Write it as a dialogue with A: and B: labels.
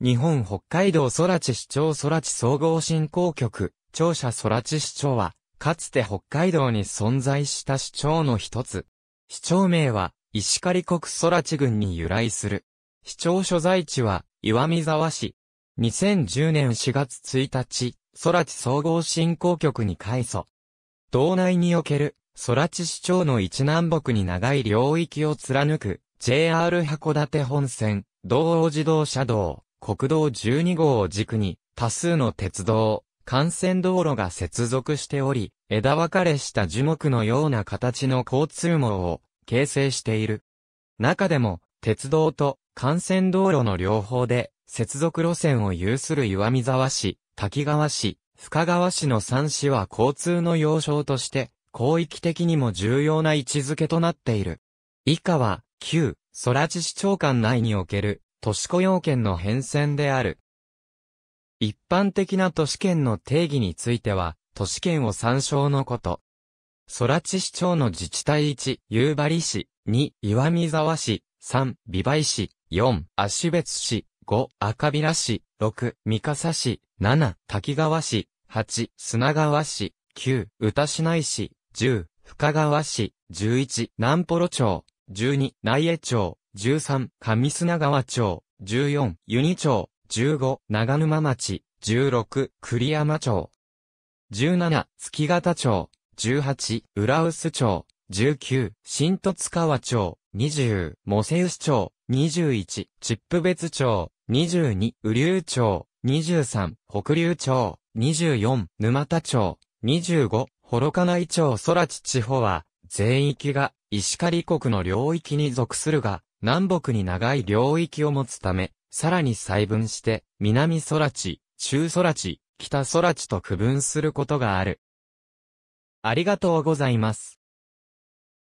A: 日本北海道空知市長空知総合振興局、庁舎空知市長は、かつて北海道に存在した市長の一つ。市長名は、石狩国空知郡に由来する。市長所在地は、岩見沢市。2010年4月1日、空知総合振興局に改祖。道内における、空知市長の一南北に長い領域を貫く、JR 函館本線、道央自動車道。国道12号を軸に、多数の鉄道、幹線道路が接続しており、枝分かれした樹木のような形の交通網を形成している。中でも、鉄道と幹線道路の両方で、接続路線を有する岩見沢市、滝川市、深川市の3市は交通の要衝として、広域的にも重要な位置づけとなっている。以下は、旧、空知市長官内における、都市雇用権の変遷である。一般的な都市圏の定義については、都市圏を参照のこと。空知市長の自治体1、夕張市、2、岩見沢市、3、美梅市、4、足別市、5、赤平市、6、三笠市、7、滝川市、8、砂川市、9、宇多市内市、10、深川市、11、南幌町、12、内江町、13、上砂川町、14、湯荷町、15、長沼町、16、栗山町。17、月形町、18、浦臼町、19、新十津川町、20、モセウス町、21、チップ別町、22、雨竜町、23、北竜町、24、沼田町、25、幌加内町空地地方は、全域が石狩国の領域に属するが、南北に長い領域を持つため、さらに細分して、南空地、中空地、北空地と区分することがある。ありがとうございます。